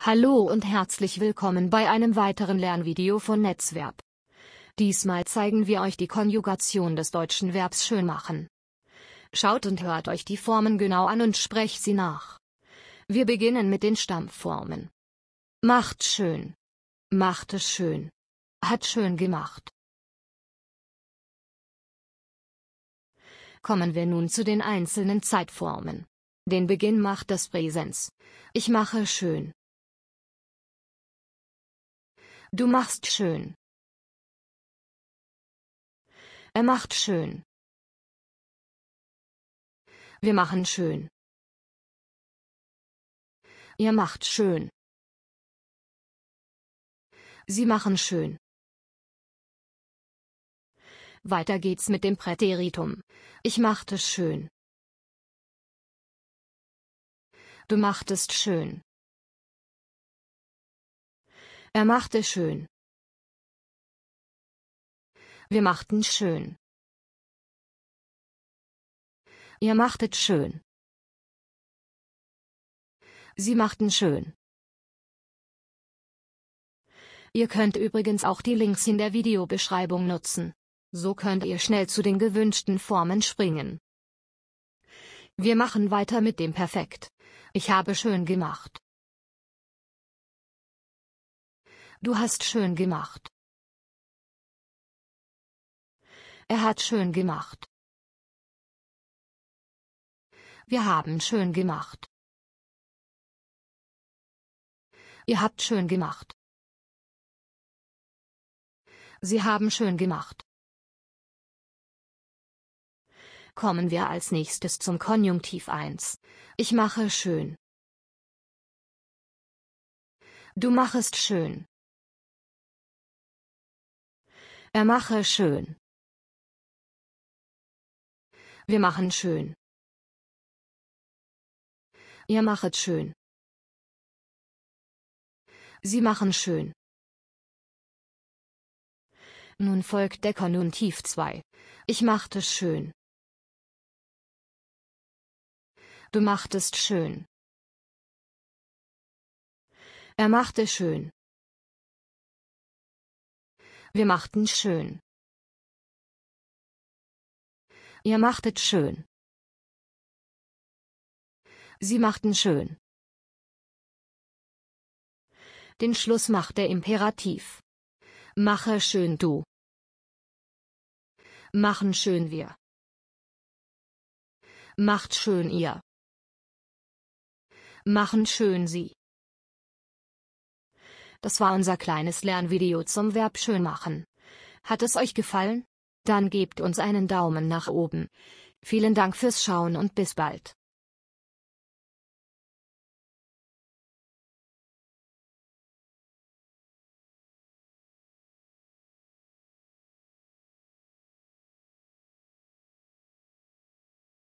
Hallo und herzlich willkommen bei einem weiteren Lernvideo von Netzverb. Diesmal zeigen wir euch die Konjugation des deutschen Verbs schön machen. Schaut und hört euch die Formen genau an und sprecht sie nach. Wir beginnen mit den Stammformen. Macht schön. Macht es schön. Hat schön gemacht. Kommen wir nun zu den einzelnen Zeitformen. Den Beginn macht das Präsens. Ich mache schön. Du machst schön. Er macht schön. Wir machen schön. Ihr macht schön. Sie machen schön. Weiter geht's mit dem Präteritum. Ich machte schön. Du machtest schön. Er machte schön. Wir machten schön. Ihr machtet schön. Sie machten schön. Ihr könnt übrigens auch die Links in der Videobeschreibung nutzen. So könnt ihr schnell zu den gewünschten Formen springen. Wir machen weiter mit dem Perfekt. Ich habe schön gemacht. Du hast schön gemacht. Er hat schön gemacht. Wir haben schön gemacht. Ihr habt schön gemacht. Sie haben schön gemacht. Kommen wir als nächstes zum Konjunktiv 1. Ich mache schön. Du machest schön. Er mache schön. Wir machen schön. Ihr machet schön. Sie machen schön. Nun folgt Decker nun tief 2. Ich machte schön. Du machtest schön. Er machte schön. Wir machten schön. Ihr machtet schön. Sie machten schön. Den Schluss macht der Imperativ. Mache schön du. Machen schön wir. Macht schön ihr. Machen schön sie. Das war unser kleines Lernvideo zum Verb schön machen. Hat es euch gefallen? Dann gebt uns einen Daumen nach oben. Vielen Dank fürs Schauen und bis bald.